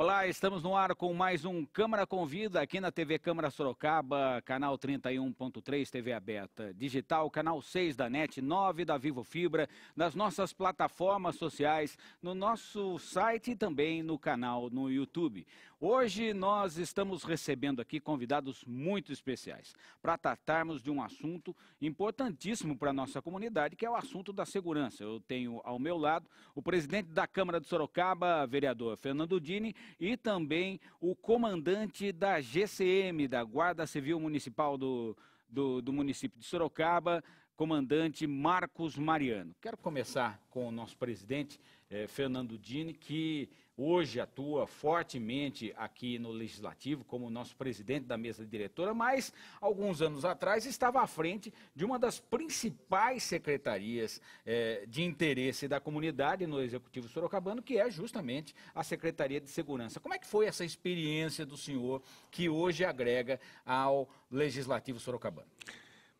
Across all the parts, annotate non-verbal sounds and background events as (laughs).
Olá, estamos no ar com mais um Câmara Convida aqui na TV Câmara Sorocaba, canal 31.3 TV aberta, digital, canal 6 da NET, 9 da Vivo Fibra, nas nossas plataformas sociais, no nosso site e também no canal no YouTube. Hoje nós estamos recebendo aqui convidados muito especiais para tratarmos de um assunto importantíssimo para a nossa comunidade, que é o assunto da segurança. Eu tenho ao meu lado o presidente da Câmara de Sorocaba, vereador Fernando Dini, e também o comandante da GCM, da Guarda Civil Municipal do, do, do município de Sorocaba, comandante Marcos Mariano. Quero começar com o nosso presidente, eh, Fernando Dini, que hoje atua fortemente aqui no Legislativo como nosso presidente da mesa diretora, mas alguns anos atrás estava à frente de uma das principais secretarias eh, de interesse da comunidade no Executivo Sorocabano, que é justamente a Secretaria de Segurança. Como é que foi essa experiência do senhor que hoje agrega ao Legislativo Sorocabano?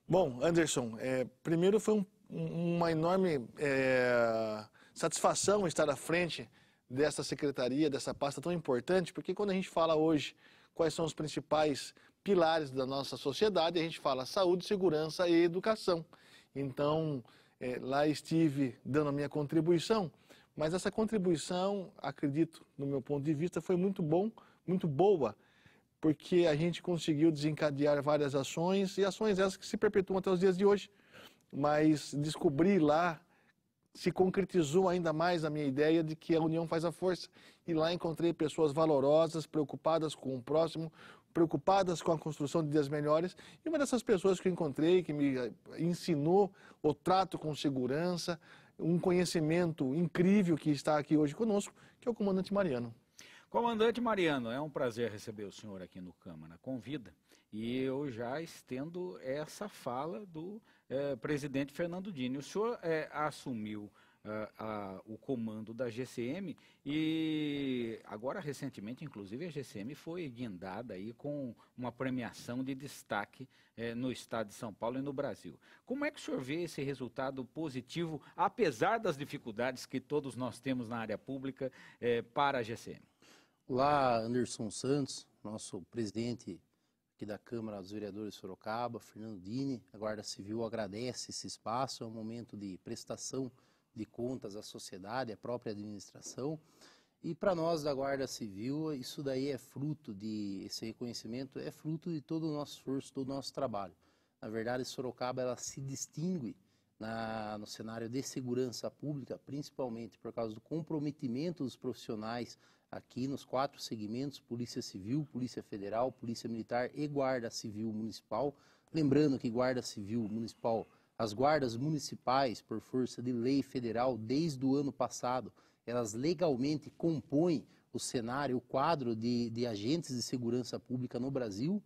Bom, Anderson, é, primeiro foi um, uma enorme é, satisfação estar à frente dessa secretaria, dessa pasta tão importante, porque quando a gente fala hoje quais são os principais pilares da nossa sociedade, a gente fala saúde, segurança e educação. Então, é, lá estive dando a minha contribuição, mas essa contribuição, acredito, no meu ponto de vista, foi muito bom, muito boa, porque a gente conseguiu desencadear várias ações e ações essas que se perpetuam até os dias de hoje. Mas descobri lá se concretizou ainda mais a minha ideia de que a união faz a força. E lá encontrei pessoas valorosas, preocupadas com o próximo, preocupadas com a construção de dias melhores. E uma dessas pessoas que eu encontrei, que me eh, ensinou o trato com segurança, um conhecimento incrível que está aqui hoje conosco, que é o comandante Mariano. Comandante Mariano, é um prazer receber o senhor aqui no Câmara. Convida e eu já estendo essa fala do eh, presidente Fernando Dini. O senhor eh, assumiu eh, a, o comando da GCM e agora recentemente, inclusive, a GCM foi guindada aí com uma premiação de destaque no estado de São Paulo e no Brasil. Como é que o senhor vê esse resultado positivo, apesar das dificuldades que todos nós temos na área pública para a GCM? Lá, Anderson Santos, nosso presidente aqui da Câmara dos Vereadores de Sorocaba, Fernando Dini. A Guarda Civil agradece esse espaço, é um momento de prestação de contas à sociedade, à própria administração. E para nós da Guarda Civil, isso daí é fruto de esse reconhecimento, é fruto de todo o nosso esforço, todo o nosso trabalho. Na verdade, Sorocaba ela se distingue na, no cenário de segurança pública, principalmente por causa do comprometimento dos profissionais aqui nos quatro segmentos: Polícia Civil, Polícia Federal, Polícia Militar e Guarda Civil Municipal. Lembrando que Guarda Civil Municipal, as guardas municipais, por força de lei federal, desde o ano passado, elas legalmente compõem o cenário, o quadro de, de agentes de segurança pública no Brasil.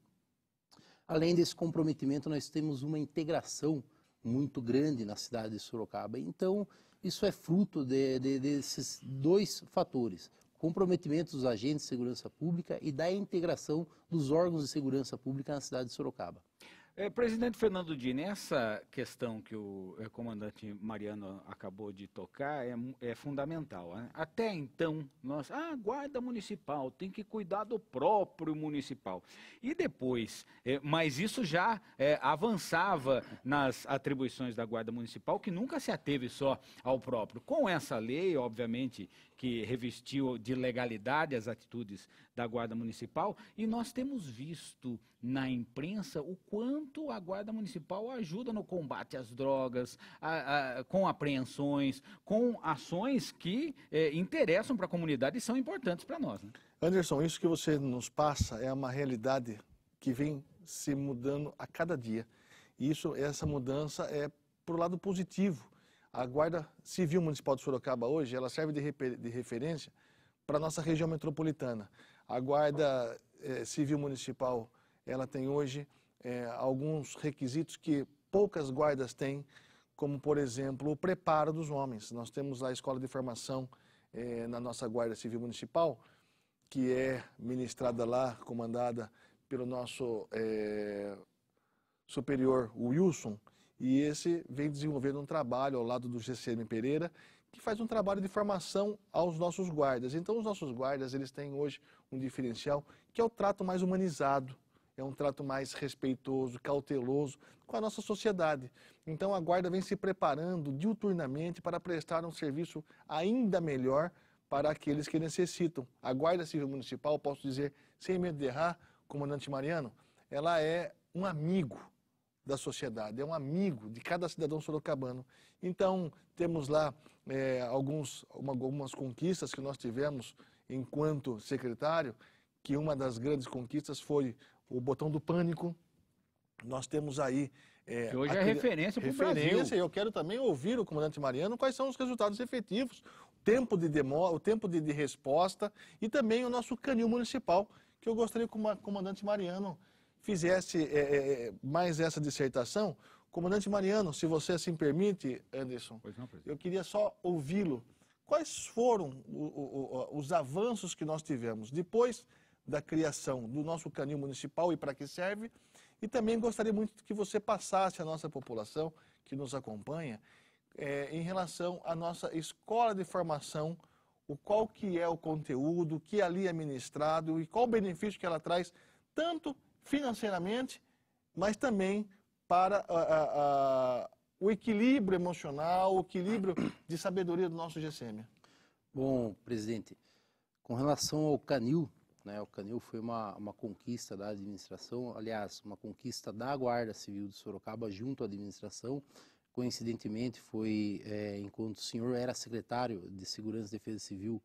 Além desse comprometimento, nós temos uma integração muito grande na cidade de Sorocaba. Então, isso é fruto de, de, desses dois fatores comprometimento dos agentes de segurança pública e da integração dos órgãos de segurança pública na cidade de Sorocaba. É, presidente Fernando Dini, nessa questão que o é, comandante Mariano acabou de tocar é, é fundamental. Né? Até então, nós, ah, a guarda municipal tem que cuidar do próprio municipal. E depois, é, mas isso já é, avançava nas atribuições da guarda municipal, que nunca se ateve só ao próprio. Com essa lei, obviamente, que revestiu de legalidade as atitudes da Guarda Municipal, e nós temos visto na imprensa o quanto a Guarda Municipal ajuda no combate às drogas, a, a, com apreensões, com ações que é, interessam para a comunidade e são importantes para nós. Né? Anderson, isso que você nos passa é uma realidade que vem se mudando a cada dia. E isso, essa mudança é para o lado positivo a Guarda Civil Municipal de Sorocaba hoje, ela serve de, de referência para a nossa região metropolitana. A Guarda eh, Civil Municipal, ela tem hoje eh, alguns requisitos que poucas guardas têm, como, por exemplo, o preparo dos homens. Nós temos a escola de formação eh, na nossa Guarda Civil Municipal, que é ministrada lá, comandada pelo nosso superior Wilson, e esse vem desenvolvendo um trabalho ao lado do GCM Pereira, que faz um trabalho de formação aos nossos guardas. Então, os nossos guardas, eles têm hoje um diferencial que é o trato mais humanizado, é um trato mais respeitoso, cauteloso com a nossa sociedade. Então, a guarda vem se preparando diuturnamente para prestar um serviço ainda melhor para aqueles que necessitam. A Guarda Civil Municipal, posso dizer, sem medo de errar, comandante Mariano, ela é um amigo da sociedade, é um amigo de cada cidadão sorocabano. Então, temos lá é, alguns, uma, algumas conquistas que nós tivemos enquanto secretário, que uma das grandes conquistas foi o botão do pânico. Nós temos aí. É, que hoje é referência para o Brasil. Eu quero também ouvir o comandante Mariano quais são os resultados efetivos, tempo de demora o tempo de, de resposta e também o nosso canil municipal, que eu gostaria que o comandante Mariano fizesse é, é, é, mais essa dissertação. Comandante Mariano, se você assim permite, Anderson, não, eu queria só ouvi-lo. Quais foram o, o, os avanços que nós tivemos depois da criação do nosso canil municipal e para que serve? E também gostaria muito que você passasse a nossa população que nos acompanha é, em relação à nossa escola de formação o qual que é o conteúdo, o que é ali é ministrado e qual o benefício que ela traz, tanto financeiramente, mas também para a, ah, a, ah, a, ah, o equilíbrio emocional, o equilíbrio de sabedoria do nosso GCM? Bom, presidente, com relação ao Canil, né, o Canil foi uma, uma conquista da administração, aliás, uma conquista da Guarda Civil de Sorocaba junto à administração. Coincidentemente, foi é, enquanto o senhor era secretário de Segurança e Defesa Civil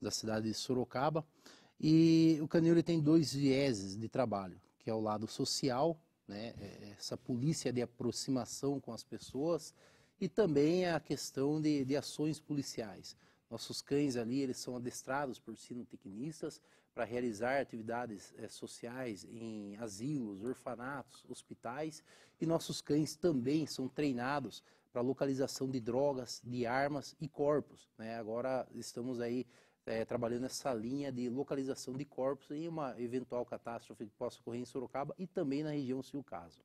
da cidade de Sorocaba. E o Canil ele tem dois vieses de trabalho que é o lado social, né, é, é, essa polícia de aproximação com as pessoas, e também a questão de, de ações policiais. Nossos cães ali, eles são adestrados por sinotecnistas para realizar atividades é, sociais em asilos, orfanatos, hospitais. E nossos cães também são treinados para localização de drogas, de armas e corpos. Né? Agora estamos aí é, trabalhando essa linha de localização de corpos em uma eventual catástrofe que possa ocorrer em Sorocaba e também na região, se o caso.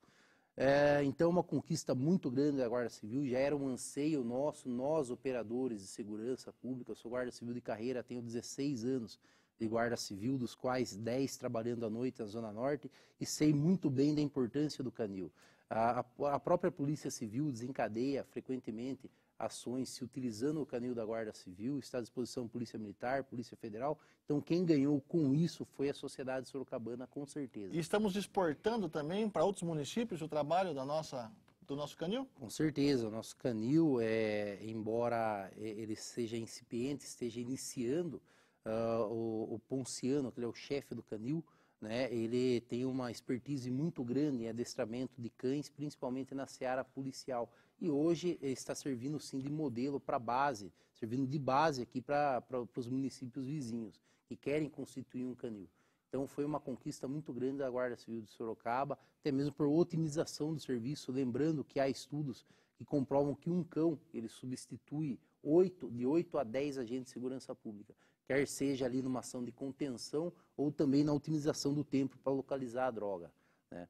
É, então, é uma conquista muito grande da Guarda Civil, já era um anseio nosso, nós operadores de segurança pública, eu sou Guarda Civil de carreira, tenho 16 anos de Guarda Civil, dos quais 10 trabalhando à noite na Zona Norte, e sei muito bem da importância do canil. a, a, a própria Polícia Civil desencadeia frequentemente ações, se utilizando o canil da Guarda Civil, está à disposição Polícia Militar, Polícia Federal. Então, quem ganhou com isso foi a sociedade sorocabana, com certeza. E estamos exportando também para outros municípios o trabalho da nossa do nosso canil? Com certeza, o nosso canil, é, embora ele seja incipiente, esteja iniciando, uh, o, o Ponciano, que ele é o chefe do canil, né, ele tem uma expertise muito grande em adestramento de cães, principalmente na seara policial e hoje eh, está servindo sim de modelo para base, servindo de base aqui para os municípios vizinhos que querem constituir um canil. Então foi uma conquista muito grande da Guarda Civil de Sorocaba, até mesmo por otimização do serviço, lembrando que há estudos que comprovam que um cão ele substitui 8, de 8 a 10 agentes de segurança pública, quer seja ali numa ação de contenção ou também na otimização do tempo para localizar a droga. Né?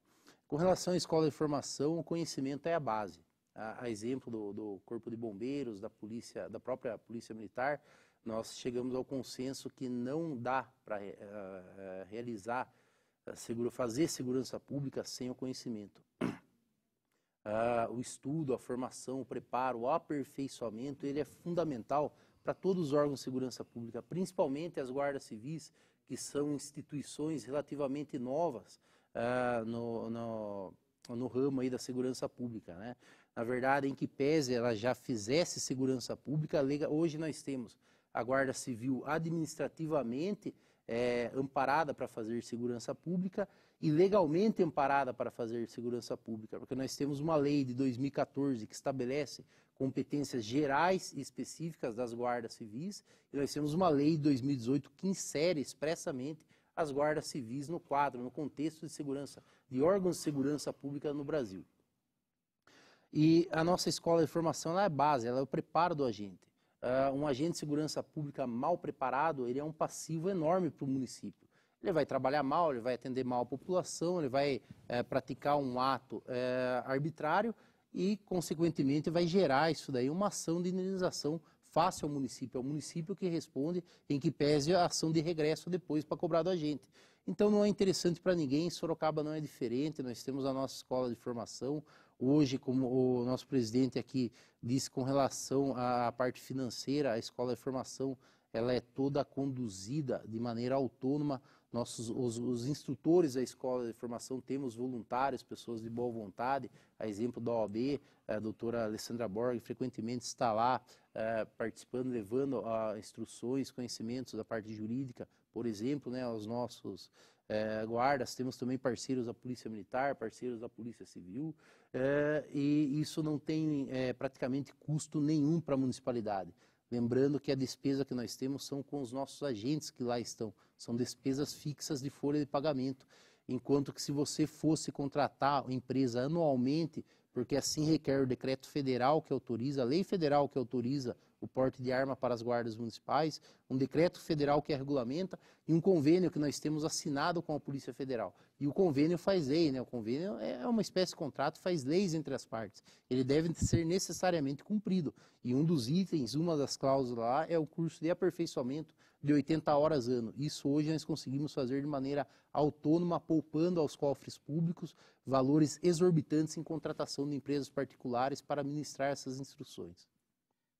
Com relação à escola de formação, o conhecimento é a base a, a exemplo do, do, Corpo de Bombeiros, da polícia, da própria Polícia Militar, nós chegamos ao consenso que não dá para uh, eh, eh, realizar eh, seguro, fazer segurança pública sem o conhecimento. Uh, (clears throat) o estudo, a formação, o preparo, o aperfeiçoamento, ele é fundamental para todos os órgãos de segurança pública, principalmente as guardas civis, que são instituições relativamente novas uh, no, no, no ramo aí da segurança pública, né? Na verdade, em que pese ela já fizesse segurança pública, hoje nós temos a Guarda Civil administrativamente é, amparada para fazer segurança pública e legalmente amparada para fazer segurança pública, porque nós temos uma lei de 2014 que estabelece competências gerais e específicas das guardas civis e nós temos uma lei de 2018 que insere expressamente as guardas civis no quadro, no contexto de segurança, de órgãos de segurança pública no Brasil. E a nossa escola de formação é a base, ela é o preparo do agente. Uh, um agente de segurança pública mal preparado, ele é um passivo enorme para o município. Ele vai trabalhar mal, ele vai atender mal a população, ele vai é, praticar um ato é, arbitrário e, consequentemente, vai gerar isso daí uma ação de indenização face ao município. É o município que responde em que pese a ação de regresso depois para cobrar da gente. Então não é interessante para ninguém, Sorocaba não é diferente, nós temos a nossa escola de formação. Hoje, como o nosso presidente aqui disse com relação à parte financeira, a escola de formação ela é toda conduzida de maneira autônoma. Nossos os, os, instrutores da escola de formação temos voluntários, pessoas de boa vontade, a exemplo da OAB, a doutora Alessandra Borg frequentemente está lá é, participando, levando a, ah, instruções, conhecimentos da parte jurídica, por exemplo, né, aos nossos é, guardas. Temos também parceiros da Polícia Militar, parceiros da Polícia Civil, é, e isso não tem praticamente custo nenhum para a municipalidade. Lembrando que a despesa que nós temos são com os nossos agentes que lá estão, são despesas fixas de folha de pagamento. Enquanto que se você fosse contratar a empresa anualmente, porque assim requer o decreto federal que autoriza, a lei federal que autoriza o porte de arma para as guardas municipais, um decreto federal que a regulamenta e um convênio que nós temos assinado com a Polícia Federal. E o convênio faz lei, né? O convênio é uma espécie de contrato, faz leis entre as partes. Ele deve ser necessariamente cumprido. E um dos itens, uma das cláusulas lá, é o curso de aperfeiçoamento de 80 horas ano. Isso hoje nós conseguimos fazer de maneira autônoma, poupando aos cofres públicos valores exorbitantes em contratação de empresas particulares para ministrar essas instruções.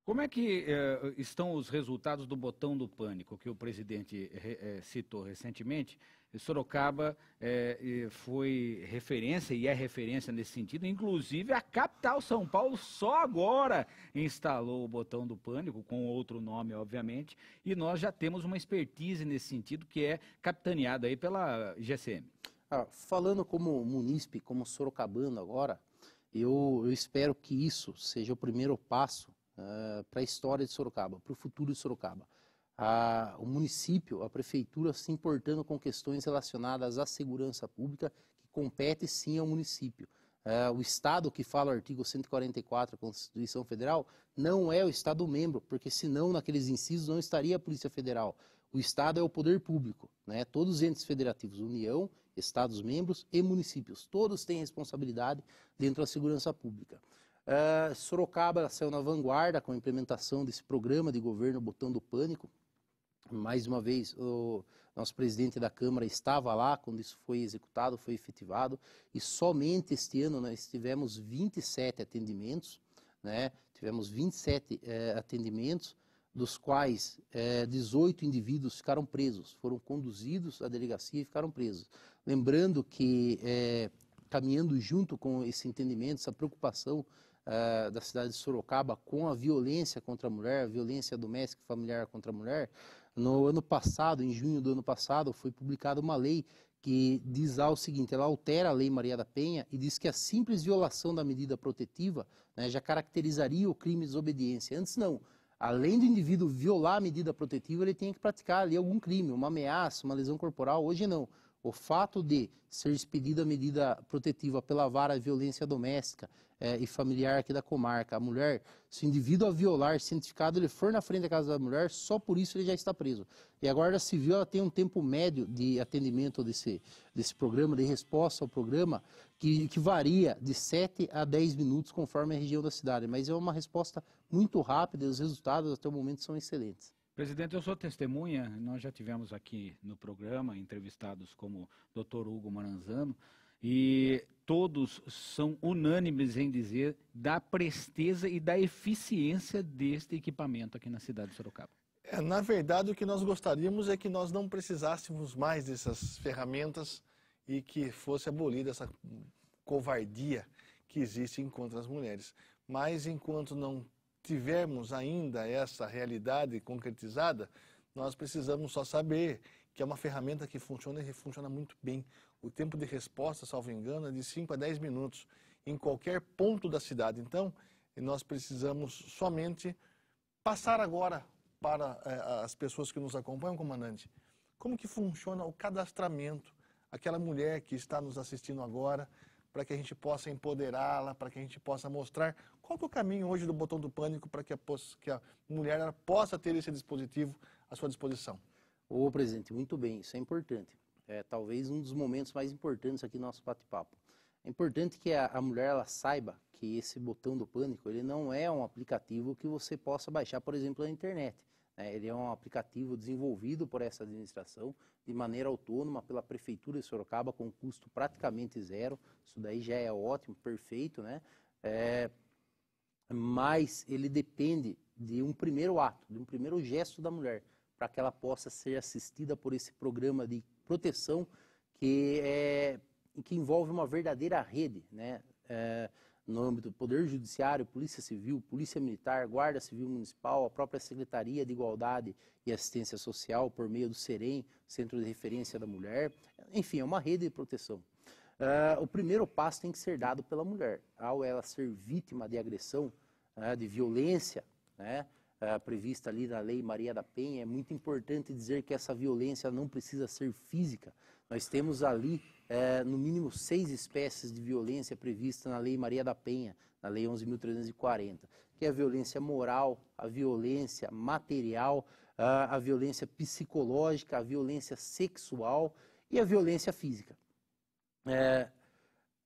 Como é que eh, estão os resultados do botão do pânico que o presidente eh, citou recentemente? Sorocaba eh, foi referência e é referência nesse sentido. Inclusive, a capital São Paulo só agora instalou o botão do pânico, com outro nome, obviamente, e nós já temos uma expertise nesse sentido que é capitaneada aí pela GCM. Ah, falando como munícipe, como sorocabano agora, eu, eu espero que isso seja o primeiro passo eh, para a história de Sorocaba, para o futuro de Sorocaba. A, o município, a prefeitura se importando com questões relacionadas à segurança pública, que compete sim ao município. Uh, o Estado, que fala o artigo 144 da Constituição Federal, não é o Estado membro, porque senão naqueles incisos não estaria a Polícia Federal. O Estado é o poder público, né? todos os entes federativos, União, Estados membros e municípios, todos têm responsabilidade dentro da segurança pública. Uh, Sorocaba saiu na vanguarda com a implementação desse programa de governo Botão do Pânico. Mais uma vez, o nosso presidente da Câmara estava lá quando isso foi executado, foi efetivado, e somente este ano nós né, tivemos 27 atendimentos, né? tivemos 27 eh, atendimentos, dos quais 18 eh, indivíduos ficaram presos, foram conduzidos à delegacia e ficaram presos. Lembrando que, eh, caminhando junto com esse entendimento, essa preocupação uh, da cidade de Sorocaba com a violência contra a mulher, a violência doméstica e familiar contra a mulher, no ano passado, em junho do ano passado, foi publicada uma lei que diz lá o seguinte, ela altera a Lei Maria da Penha e diz que a simples violação da medida protetiva né, já caracterizaria o crime de desobediência. Antes não, além do indivíduo violar a medida protetiva, ele tem que praticar ali algum crime, uma ameaça, uma lesão corporal, hoje não o fato de ser expedida a medida protetiva pela vara de violência doméstica eh, e familiar aqui da comarca, a mulher, se o indivíduo a violar, cientificado, ele for na frente da casa da mulher, só por isso ele já está preso. E a Guarda Civil ela tem um tempo médio de atendimento desse, desse programa, de resposta ao programa, que, que varia de 7 a 10 minutos conforme a região da cidade. Mas é uma resposta muito rápida e os resultados até o momento são excelentes. Presidente, eu sou testemunha, nós já tivemos aqui no programa entrevistados como Dr. Hugo Maranzano, e todos são unânimes em dizer da presteza e da eficiência deste equipamento aqui na cidade de Sorocaba. É, na verdade, o que nós gostaríamos é que nós não precisássemos mais dessas ferramentas e que fosse abolida essa covardia que existe contra as mulheres. Mas enquanto não tivermos ainda essa realidade concretizada, nós precisamos só saber que é uma ferramenta que funciona e funciona muito bem. O tempo de resposta, salvo engano, é de 5 a 10 minutos em qualquer ponto da cidade. Então, nós precisamos somente passar agora para eh, as pessoas que nos acompanham, comandante, como que funciona o cadastramento. Aquela mulher que está nos assistindo agora, para que a gente possa empoderá-la, para que a gente possa mostrar qual é o caminho hoje do botão do pânico para que a, que a mulher possa ter esse dispositivo à sua disposição. Ô, presidente, muito bem, isso é importante. É talvez um dos momentos mais importantes aqui do nosso bate-papo. É importante que a, a mulher ela saiba que esse botão do pânico ele não é um aplicativo que você possa baixar, por exemplo, na internet. Né? Ele é um aplicativo desenvolvido por essa administração de maneira autônoma pela Prefeitura de Sorocaba, com custo praticamente zero. Isso daí já é ótimo, perfeito, né? É, mas ele depende de um primeiro ato, de um primeiro gesto da mulher, para que ela possa ser assistida por esse programa de proteção que, é, que envolve uma verdadeira rede, né? É, no âmbito do Poder Judiciário, Polícia Civil, Polícia Militar, Guarda Civil Municipal, a própria Secretaria de Igualdade e Assistência Social, por meio do SEREM, Centro de Referência da Mulher, enfim, é uma rede de proteção. Uh, o primeiro passo tem que ser dado pela mulher. Ao ela ser vítima de agressão, uh, de violência, né, uh, prevista ali na Lei Maria da Penha, é muito importante dizer que essa violência não precisa ser física. Nós temos ali é, no mínimo seis espécies de violência prevista na Lei Maria da Penha, na Lei 11.340, que é a violência moral, a violência material, a, violência psicológica, a violência sexual e a violência física. É,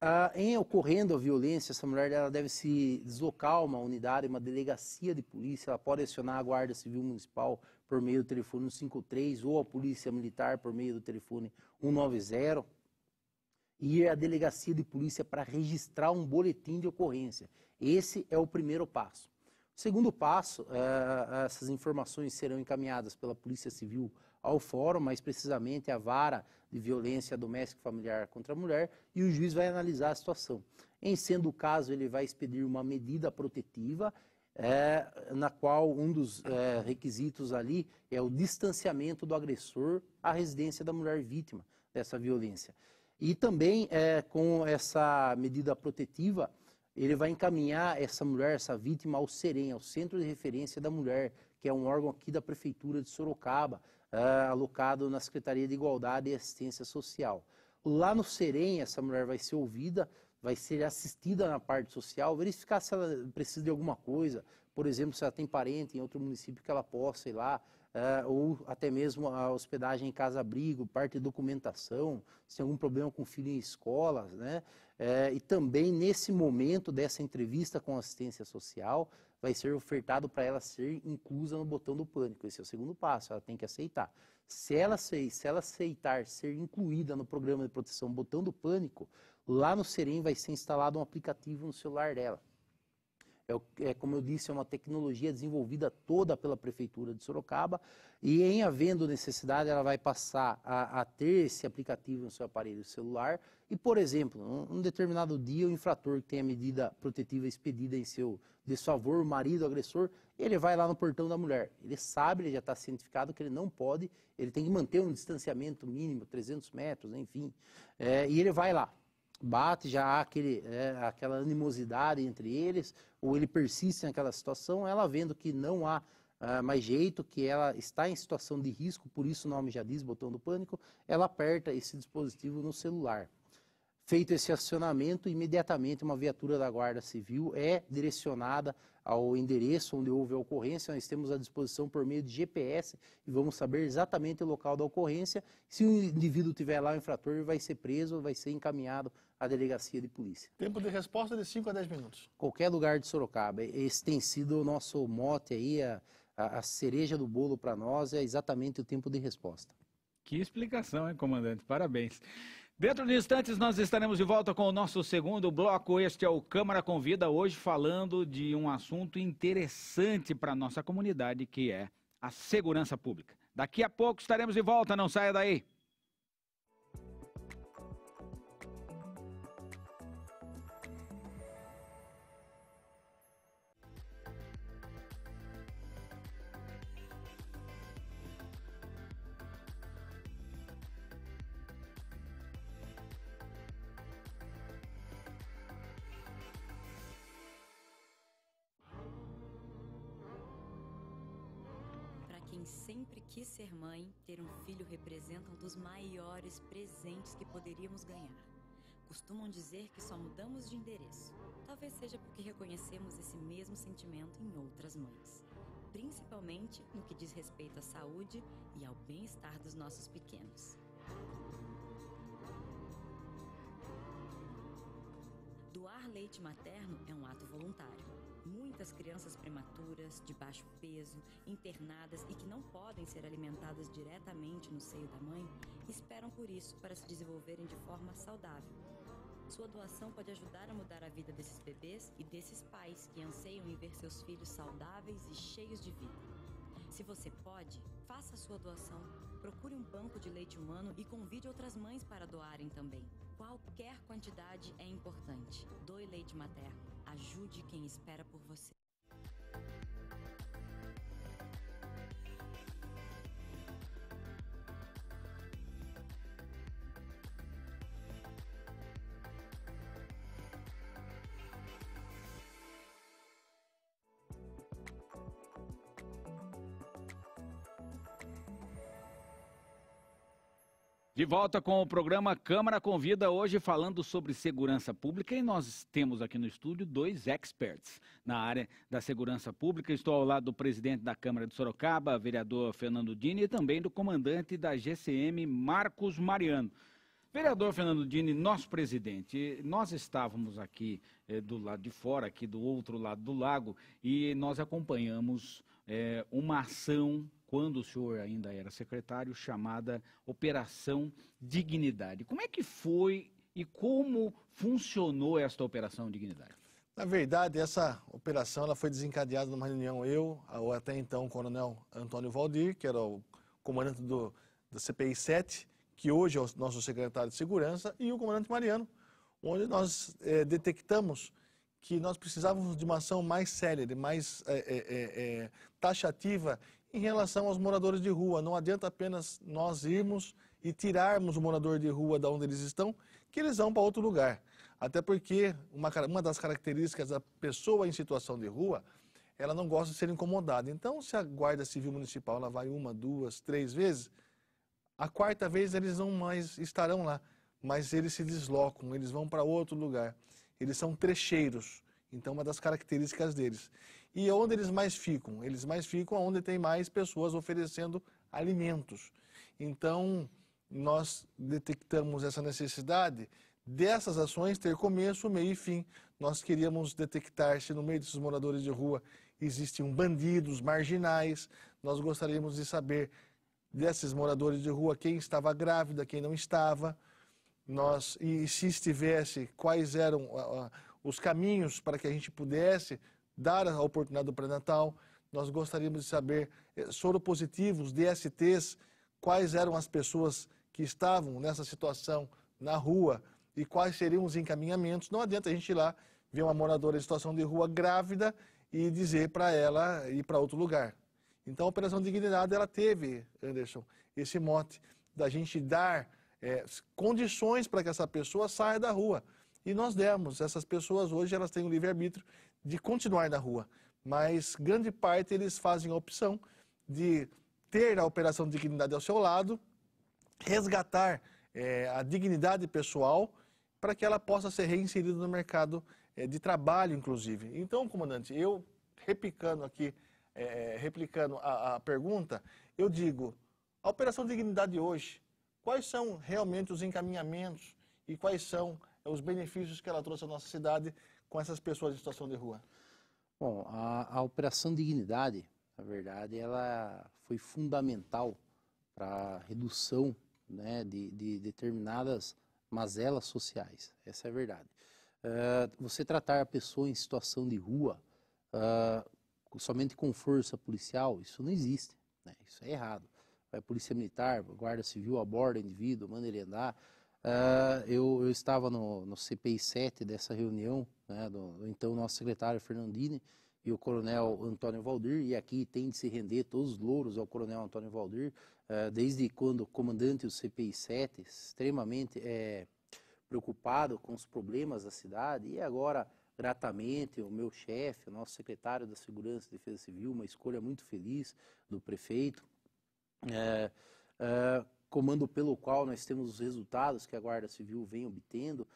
a, em ocorrendo a violência, essa mulher ela deve se deslocar a uma unidade, uma delegacia de polícia, ela pode acionar a Guarda Civil Municipal por meio do telefone 153 ou a Polícia Militar por meio do telefone 190 ir à delegacia de polícia para registrar um boletim de ocorrência. Esse é o primeiro passo. O segundo passo, eh, eh, essas informações serão encaminhadas pela Polícia Civil ao fórum, mais precisamente à vara de violência doméstica e familiar contra a mulher, e o juiz vai analisar a situação. Em sendo o caso, ele vai expedir uma medida protetiva, eh, na qual um dos requisitos ali é o distanciamento do agressor à residência da mulher vítima dessa violência. E também é, com essa medida protetiva, ele vai encaminhar essa mulher, essa vítima, ao SEREM, ao Centro de Referência da Mulher, que é um órgão aqui da Prefeitura de Sorocaba, é, alocado na Secretaria de Igualdade e Assistência Social. Lá no SEREM, essa mulher vai ser ouvida, vai ser assistida na parte social, verificar se ela precisa de alguma coisa, por exemplo, se ela tem parente em outro município que ela possa ir lá, uh, ou até mesmo a hospedagem em casa-abrigo, parte de documentação, se tem algum problema com o filho em escola, né? Uh, e também nesse momento dessa entrevista com assistência social, vai ser ofertado para ela ser inclusa no botão do pânico. Esse é o segundo passo, ela tem que aceitar. Se ela, se, se ela aceitar ser incluída no programa de proteção botão do pânico, lá no Serem vai ser instalado um aplicativo no celular dela. É, é, como eu disse, é uma tecnologia desenvolvida toda pela Prefeitura de Sorocaba e, em havendo necessidade, ela vai passar a, a ter esse aplicativo no seu aparelho celular e, por exemplo, um, um determinado dia, o infrator que tem a medida protetiva expedida em seu desfavor, o marido, o agressor, ele vai lá no portão da mulher. Ele sabe, ele já está cientificado que ele não pode, ele tem que manter um distanciamento mínimo, 300 metros, enfim. É, e ele vai lá bate, já há aquele, é, aquela animosidade entre eles, ou ele persiste naquela situação, ela vendo que não há uh, mais jeito, que ela está em situação de risco, por isso o nome já diz, botão do pânico, ela aperta esse dispositivo no celular. Feito esse acionamento, imediatamente uma viatura da Guarda Civil é direcionada ao endereço onde houve a ocorrência. Nós temos à disposição por meio de GPS e vamos saber exatamente o local da ocorrência. Se o indivíduo tiver lá, o infrator vai ser preso, vai ser encaminhado a delegacia de polícia. Tempo de resposta de 5 a 10 minutos. Qualquer lugar de Sorocaba. Esse tem sido o nosso mote aí, a, a, a cereja do bolo para nós é exatamente o tempo de resposta. Que explicação, hein, comandante? Parabéns. Dentro de instantes, nós estaremos de volta com o nosso segundo bloco. Este é o Câmara Convida, hoje falando de um assunto interessante para a nossa comunidade, que é a segurança pública. Daqui a pouco estaremos de volta, não saia daí. representa um dos maiores presentes que poderíamos ganhar. Costumam dizer que só mudamos de endereço. Talvez seja porque reconhecemos esse mesmo sentimento em outras mães, principalmente no que diz respeito à saúde e ao bem-estar dos nossos pequenos. Doar leite materno é um ato voluntário Muitas crianças prematuras, de baixo peso, internadas e que não podem ser alimentadas diretamente no seio da mãe, esperam por isso para se desenvolverem de forma saudável. Sua doação pode ajudar a mudar a vida desses bebês e desses pais que anseiam em ver seus filhos saudáveis e cheios de vida. Se você pode, faça a sua doação. Procure um banco de leite humano e convide outras mães para doarem também. Qualquer quantidade é importante. Doe leite materno. Ajude quem espera por você. De volta com o programa Câmara Convida, hoje falando sobre segurança pública e nós temos aqui no estúdio dois experts na área da segurança pública. Estou ao lado do presidente da Câmara de Sorocaba, vereador Fernando Dini, e também do comandante da GCM, Marcos Mariano. Vereador Fernando Dini, nosso presidente, nós estávamos aqui eh, do lado de fora, aqui do outro lado do lago, e nós acompanhamos eh, uma ação quando o senhor ainda era secretário, chamada Operação Dignidade. Como é que foi e como funcionou esta Operação Dignidade? Na verdade, essa operação ela foi desencadeada numa reunião eu, ou até então o coronel Antônio Valdir, que era o comandante do, da CPI 7, que hoje é o nosso secretário de Segurança, e o comandante Mariano, onde nós é, detectamos que nós precisávamos de uma ação mais célere, mais é, é, taxativa em relação aos moradores de rua. Não adianta apenas nós irmos e tirarmos o morador de rua da onde eles estão, que eles vão para outro lugar. Até porque uma, uma das características da pessoa em situação de rua, ela não gosta de ser incomodada. Então, se a Guarda Civil Municipal ela vai uma, duas, três vezes, a quarta vez eles não mais estarão lá, mas eles se deslocam, eles vão para outro lugar. Eles são trecheiros. Então, é uma das características deles. E é onde eles mais ficam? Eles mais ficam onde tem mais pessoas oferecendo alimentos. Então, nós detectamos essa necessidade dessas ações ter começo, meio e fim. Nós queríamos detectar se no meio desses moradores de rua existiam bandidos, marginais. Nós gostaríamos de saber desses moradores de rua quem estava grávida, quem não estava. Nós, e se estivesse, quais eram uh, uh, os caminhos para que a gente pudesse dar a oportunidade do pré-natal. Nós gostaríamos de saber eh, soropositivos, DSTs, quais eram as pessoas que estavam nessa situação na rua e quais seriam os encaminhamentos. Não adianta a gente ir lá ver uma moradora em situação de rua grávida e dizer para ela ir para outro lugar. Então a Operação Dignidade ela teve, Anderson, esse mote da gente dar é, condições para que essa pessoa saia da rua. E nós demos. Essas pessoas hoje elas têm o livre-arbítrio de continuar na rua. Mas grande parte eles fazem a opção de ter a Operação Dignidade ao seu lado, resgatar é, a dignidade pessoal para que ela possa ser reinserida no mercado é, de trabalho, inclusive. Então, comandante, eu replicando aqui, é, replicando a, a pergunta, eu digo, a Operação Dignidade hoje, quais são realmente os encaminhamentos e quais são é os benefícios que ela trouxe à nossa cidade com essas pessoas em situação de rua? Bom, a, a Operação Dignidade, na verdade, ela foi fundamental para a redução né, de, de, determinadas mazelas sociais. Essa é a verdade. Uh, você tratar a pessoa em situação de rua uh, somente com força policial, isso não existe. Né? Isso é errado. Vai polícia militar, guarda civil aborda o indivíduo, manda ele andar. Uh, eu, eu, estava no, no, CPI 7 dessa reunião, né, do, do, então nosso secretário Fernandini e o coronel Antônio Valdir, e aqui tem de se render todos os louros ao coronel Antônio Valdir, uh, desde quando comandante do CPI 7, extremamente é, preocupado com os problemas da cidade, e agora, gratamente, o meu chefe, o nosso secretário da Segurança e Defesa Civil, uma escolha muito feliz do prefeito. Uh, comando pelo qual nós temos os resultados que a Guarda Civil vem obtendo.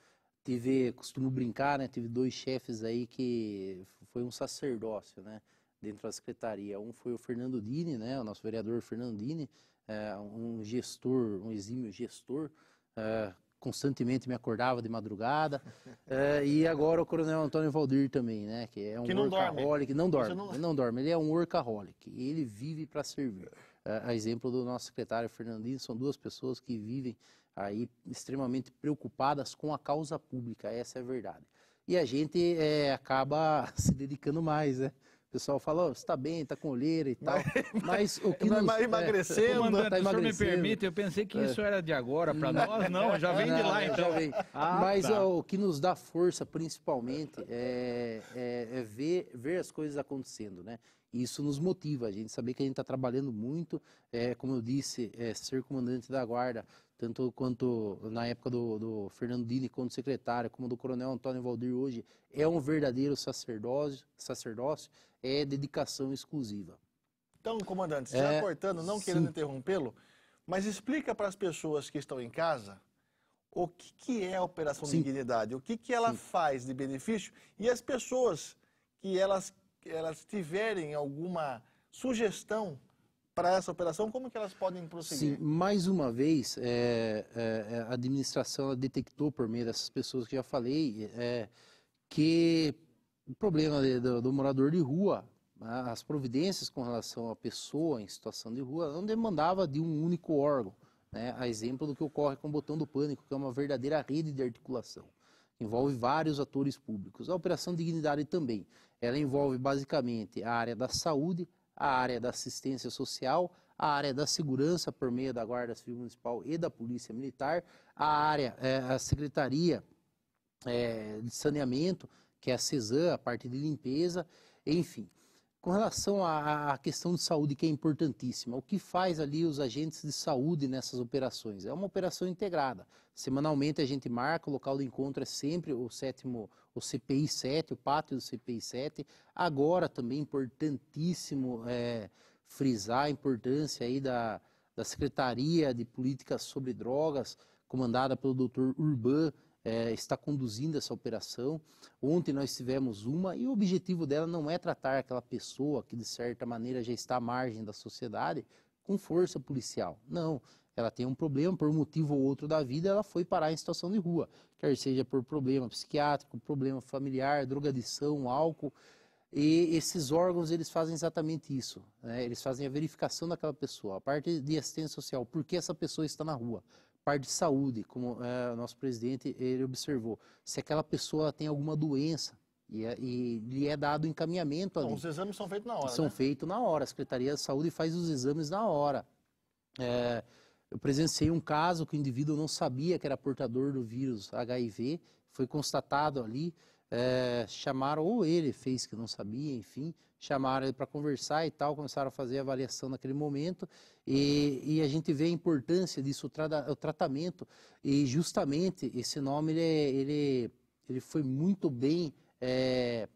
Tive, costumo brincar, né? Tive dois chefes aí que foi um sacerdócio, né? Dentro da secretaria. Um foi o Fernando Dini, né? O nosso vereador Fernando Dini, é, eh, um gestor, um exímio gestor, é, constantemente me acordava de madrugada. é, (laughs) e agora o Coronel Antônio Valdir também, né? Que é um que não workaholic, dorme. não dorme, não... não... dorme. Ele é um workaholic. Ele vive para servir a exemplo do nosso secretário Fernandinho, são duas pessoas que vivem aí extremamente preocupadas com a causa pública, essa é a verdade. E a gente é, acaba (laughs) se dedicando mais, né? pessoal fala, oh, você tá bem, está com olheira e tal. (laughs) Mas, o que nos... É, emagrecendo, tá Comandante, tá emagrecendo. o senhor me permite, eu pensei que é. isso era de agora para nós, não, já vem não, de lá então. Ah, mas tá. ó, o que nos dá força principalmente é, é, é, ver, ver as coisas acontecendo, né? Isso nos motiva, a gente saber que a gente está trabalhando muito, é, como eu disse, é, ser comandante da guarda tanto quanto na época do, do Fernandini quando secretário, como do Coronel Antônio Valdir hoje, é um verdadeiro sacerdócio, sacerdócio é dedicação exclusiva. Então, comandante, já é, tá cortando, não sim. querendo interrompê-lo, mas explica para as pessoas que estão em casa o que, que é a Operação sim. Dignidade, o que, que ela sim. faz de benefício e as pessoas que elas, elas tiverem alguma sugestão para essa operação, como que elas podem prosseguir? Sim, mais uma vez, é, é, é a administração detectou por meio dessas pessoas que já falei é, que o problema do, do morador de rua, né, as providências com relação à pessoa em situação de rua, não demandava de um único órgão. Né? A exemplo do que ocorre com o botão do pânico, que é uma verdadeira rede de articulação envolve vários atores públicos. A Operação Dignidade também. Ela envolve basicamente a área da saúde, a área da assistência social, a área da segurança por meio da Guarda Civil Municipal e da Polícia Militar, a área, é, a Secretaria é, de Saneamento, que é a CESAM, a parte de limpeza, enfim. Com relação à questão de saúde, que é importantíssima, o que faz ali os agentes de saúde nessas operações? É uma operação integrada. Semanalmente a gente marca, o local do encontro é sempre o sétimo, o CPI 7, o pátio do CPI 7. Agora também é importantíssimo é, frisar a importância aí da, da Secretaria de Políticas sobre Drogas, comandada pelo doutor Urban, é, está conduzindo essa operação. Ontem nós tivemos uma e o objetivo dela não é tratar aquela pessoa que, de certa maneira, já está à margem da sociedade com força policial. Não. Ela tem um problema, por um motivo ou outro da vida, ela foi parar em situação de rua, quer seja por problema psiquiátrico, problema familiar, drogadição, álcool. E esses órgãos, eles fazem exatamente isso. Né? Eles fazem a verificação daquela pessoa, a parte de assistência social, por que essa pessoa está na rua, parte de saúde, como é, o nosso presidente ele observou. Se aquela pessoa tem alguma doença e, é, e lhe é dado encaminhamento ali. os exames são feitos na hora. São né? feitos na hora. A Secretaria de Saúde faz os exames na hora. É, eu presenciei um caso que o indivíduo não sabia que era portador do vírus HIV, foi constatado ali, é, chamaram ou ele fez que não sabia, enfim, chamaram ele para conversar e tal, começaram a fazer a avaliação naquele momento e, e a gente vê a importância disso, o, tra o tratamento e justamente esse nome ele, é, ele, ele foi muito bem é,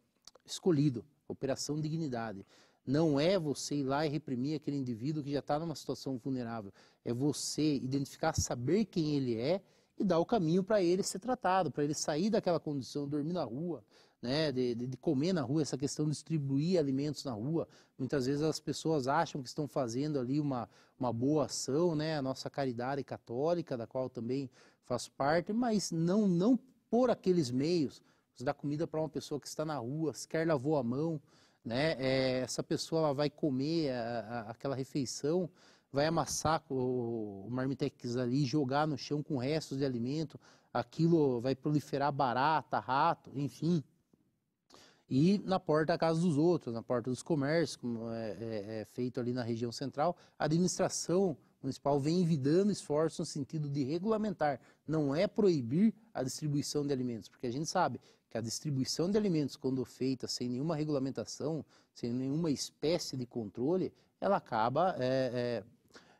escolhido, Operação Dignidade. Não é você ir lá e reprimir aquele indivíduo que já está numa situação vulnerável, é você identificar, saber quem ele é e dar o caminho para ele ser tratado, para ele sair daquela condição, dormir na rua, né, de, de, comer na rua, essa questão de distribuir alimentos na rua. Muitas vezes as pessoas acham que estão fazendo ali uma, uma boa ação, né, a nossa caridade católica, da qual também faço parte, mas não, não por aqueles meios. Você dá comida para uma pessoa que está na rua, se quer lavou a mão, né, é, essa pessoa ela vai comer a, a, aquela refeição, vai amassar o, o marmitex ali, jogar no chão com restos de alimento, aquilo vai proliferar barata, rato, enfim, e na porta da casa dos outros, na porta dos comércios, como é, é, é feito ali na região central, a administração municipal vem envidando esforços no sentido de regulamentar, não é proibir a distribuição de alimentos, porque a gente sabe que a distribuição de alimentos, quando feita sem nenhuma regulamentação, sem nenhuma espécie de controle, ela acaba é, é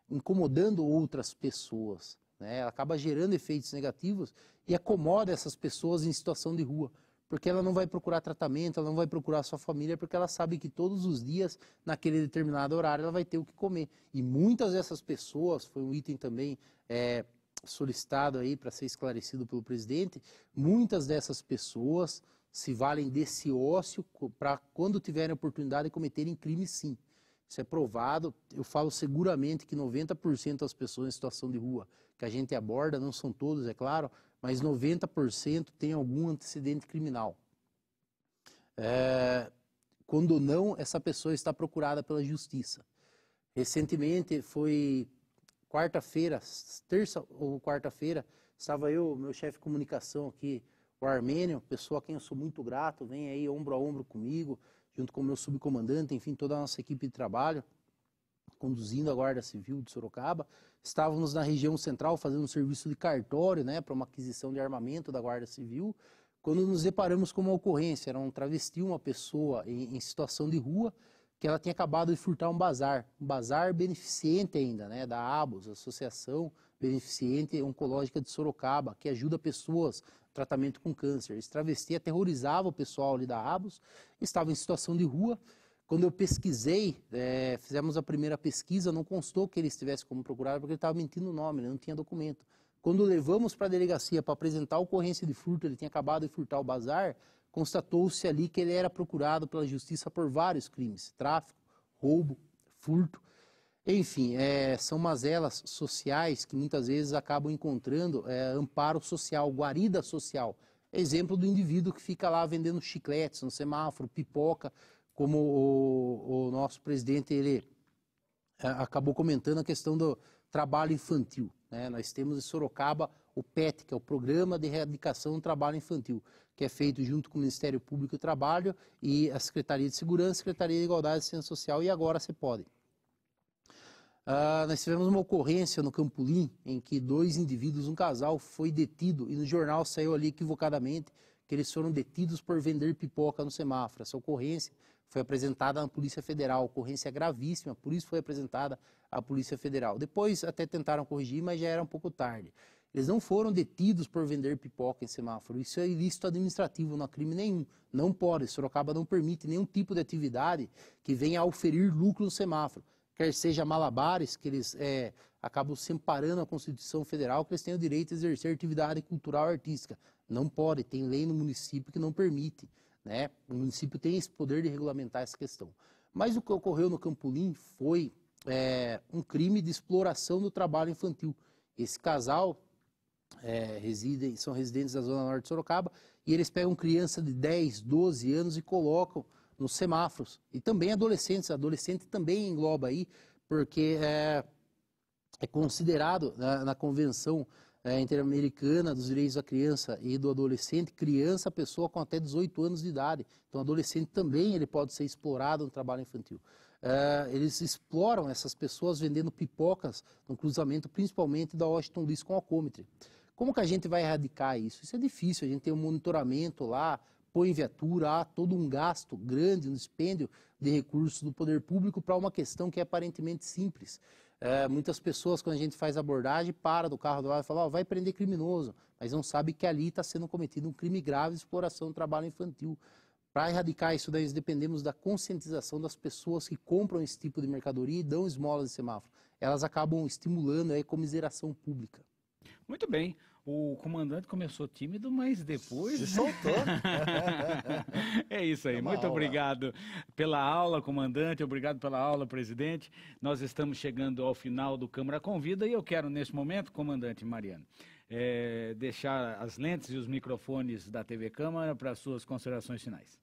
incomodando outras pessoas, né? ela acaba gerando efeitos negativos e acomoda essas pessoas em situação de rua porque ela não vai procurar tratamento, ela não vai procurar sua família, porque ela sabe que todos os dias, naquele determinado horário, ela vai ter o que comer. E muitas dessas pessoas, foi um item também é, solicitado aí para ser esclarecido pelo presidente, muitas dessas pessoas se valem desse ócio para, quando tiverem oportunidade, cometerem crime, sim. Isso é provado. Eu falo seguramente que 90% das pessoas em situação de rua que a gente aborda, não são todos, é claro, mas 90% tem algum antecedente criminal. É, quando não, essa pessoa está procurada pela justiça. Recentemente, foi quarta-feira, terça ou quarta-feira, estava eu, meu chefe de comunicação aqui, o Armênio, pessoa a quem eu sou muito grato, vem aí ombro a ombro comigo, junto com o meu subcomandante, enfim, toda a nossa equipe de trabalho, conduzindo a Guarda Civil de Sorocaba. Estávamos na região central fazendo um serviço de cartório, né, para uma aquisição de armamento da Guarda Civil, quando nos deparamos com uma ocorrência, era um travesti, uma pessoa em, em situação de rua, que ela tinha acabado de furtar um bazar, um bazar beneficente ainda, né, da ABOS, Associação Beneficente Oncológica de Sorocaba, que ajuda pessoas tratamento com câncer. Esse travesti aterrorizava o pessoal ali da ABOS, estava em situação de rua, quando eu pesquisei, é, fizemos a primeira pesquisa, não constou que ele estivesse como procurado porque ele estava mentindo o nome, ele não tinha documento. Quando levamos para a delegacia para apresentar a ocorrência de furto, ele tinha acabado de furtar o bazar, constatou-se ali que ele era procurado pela justiça por vários crimes: tráfico, roubo, furto. Enfim, é, são mazelas sociais que muitas vezes acabam encontrando é, amparo social, guarida social. Exemplo do indivíduo que fica lá vendendo chicletes no semáforo, pipoca, como o, o nosso presidente ele é, acabou comentando a questão do trabalho infantil. Né? Nós temos em Sorocaba o PET, que é o Programa de Erradicação do Trabalho Infantil, que é feito junto com o Ministério Público do Trabalho e a Secretaria de Segurança, Secretaria de Igualdade e Assistência Social, e agora você pode. Uh, nós tivemos uma ocorrência no Campolim em que dois indivíduos, um casal, foi detido e no jornal saiu ali equivocadamente que eles foram detidos por vender pipoca no semáforo. Essa ocorrência foi apresentada à Polícia Federal, ocorrência é gravíssima, por isso foi apresentada à Polícia Federal. Depois até tentaram corrigir, mas já era um pouco tarde. Eles não foram detidos por vender pipoca em semáforo. Isso é ilícito administrativo, não há crime nenhum. Não pode. Sorocaba não permite nenhum tipo de atividade que venha a oferir lucro no semáforo. Quer seja malabares, que eles é, acabam separando a Constituição Federal, que eles têm o direito de exercer atividade cultural e artística. Não pode. Tem lei no município que não permite. Né? O município tem esse poder de regulamentar essa questão. Mas o que ocorreu no Campolim foi é, um crime de exploração do trabalho infantil. Esse casal é, reside, são residentes da Zona Norte de Sorocaba e eles pegam criança de 10, 12 anos e colocam nos semáforos. E também adolescentes. Adolescente também engloba aí, porque é, é considerado na, né, na convenção é, Interamericana dos Direitos da Criança e do Adolescente, criança, pessoa com até 18 anos de idade. Então, adolescente também ele pode ser explorado no trabalho infantil. É, eles exploram essas pessoas vendendo pipocas no cruzamento, principalmente da Washington Luiz com a Como que a gente vai erradicar isso? Isso é difícil, a gente tem um monitoramento lá, põe viatura, há todo um gasto grande, um dispêndio de recursos do poder público para uma questão que é aparentemente simples. É, muitas pessoas, quando a gente faz abordagem, para do carro do lado e fala, oh, vai prender criminoso, mas não sabe que ali está sendo cometido um crime grave de exploração do trabalho infantil. Para erradicar isso, dependemos da conscientização das pessoas que compram esse tipo de mercadoria e dão esmolas de semáforo. Elas acabam estimulando a comiseração pública. Muito bem. O comandante começou tímido, mas depois. Se né? soltou. (laughs) é isso aí. É Muito aula. obrigado pela aula, comandante. Obrigado pela aula, presidente. Nós estamos chegando ao final do Câmara Convida e eu quero, neste momento, comandante Mariano, é, deixar as lentes e os microfones da TV Câmara para suas considerações finais.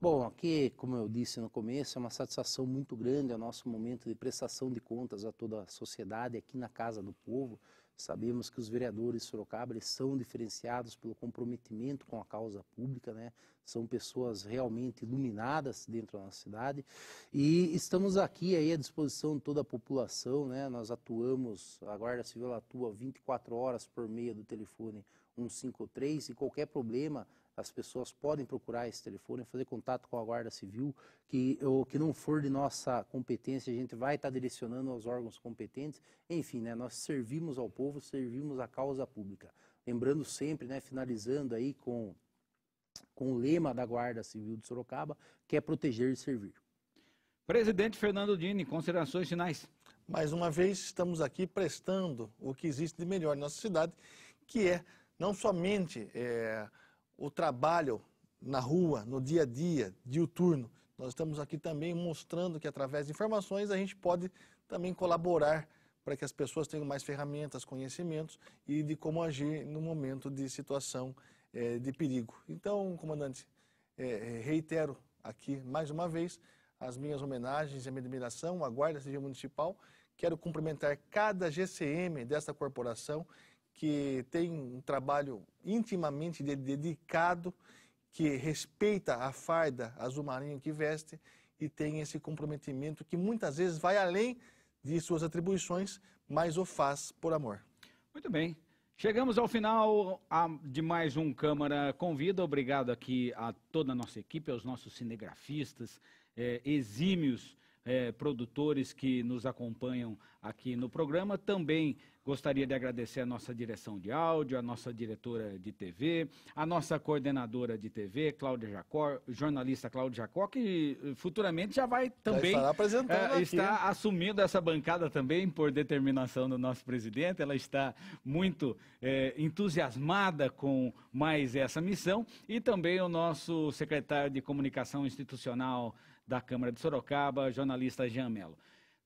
Bom, aqui, como eu disse no começo, é uma satisfação muito grande, é o nosso momento de prestação de contas a toda a sociedade, aqui na Casa do Povo. Sabemos que os vereadores Sorocaba são diferenciados pelo comprometimento com a causa pública, né? São pessoas realmente iluminadas dentro da nossa cidade e estamos aqui aí à disposição de toda a população, né? Nós atuamos, a Guarda Civil atua 24 horas por meio do telefone 153 e qualquer problema as pessoas podem procurar esse telefone, fazer contato com a Guarda Civil, que o que não for de nossa competência, a gente vai estar tá direcionando aos órgãos competentes. Enfim, né, nós servimos ao povo, servimos à causa pública. Lembrando sempre, né, finalizando aí com, com o lema da Guarda Civil de Sorocaba, que é proteger e servir. Presidente Fernando Dini, considerações finais. Mais uma vez, estamos aqui prestando o que existe de melhor em nossa cidade, que é não somente é, o trabalho na rua, no dia a dia, diuturno. Nós estamos aqui também mostrando que através de informações a gente pode também colaborar para que as pessoas tenham mais ferramentas, conhecimentos e de como agir no momento de situação é, de perigo. Então, comandante, é, reitero aqui mais uma vez as minhas homenagens e a minha admiração à Guarda Civil Municipal. Quero cumprimentar cada GCM desta corporação que tem um trabalho intimamente dedicado, que respeita a farda azul marinho que veste e tem esse comprometimento que muitas vezes vai além de suas atribuições, mas o faz por amor. Muito bem. Chegamos ao final ah, de mais um Câmara Convida. Obrigado aqui a toda a nossa equipe, aos nossos cinegrafistas, eh, exímios é, produtores que nos acompanham aqui no programa. Também gostaria de agradecer a nossa direção de áudio, a nossa diretora de TV, a nossa coordenadora de TV, Cláudia Jacó, jornalista Cláudia Jacó, que eh, futuramente já vai também já é, eh, está assumindo essa bancada também por determinação do nosso presidente. Ela está muito é, entusiasmada com mais essa missão e também o nosso secretário de comunicação institucional da Câmara de Sorocaba, jornalista Jean Melo.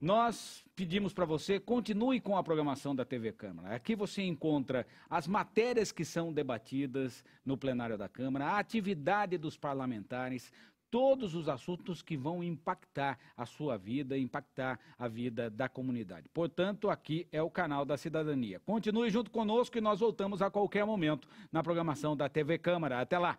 Nós pedimos para você, continue com a programação da TV Câmara. Aqui você encontra as matérias que são debatidas no plenário da Câmara, a atividade dos parlamentares, todos os assuntos que vão impactar a sua vida, impactar a vida da comunidade. Portanto, aqui é o canal da cidadania. Continue junto conosco e nós voltamos a qualquer momento na programação da TV Câmara. Até lá!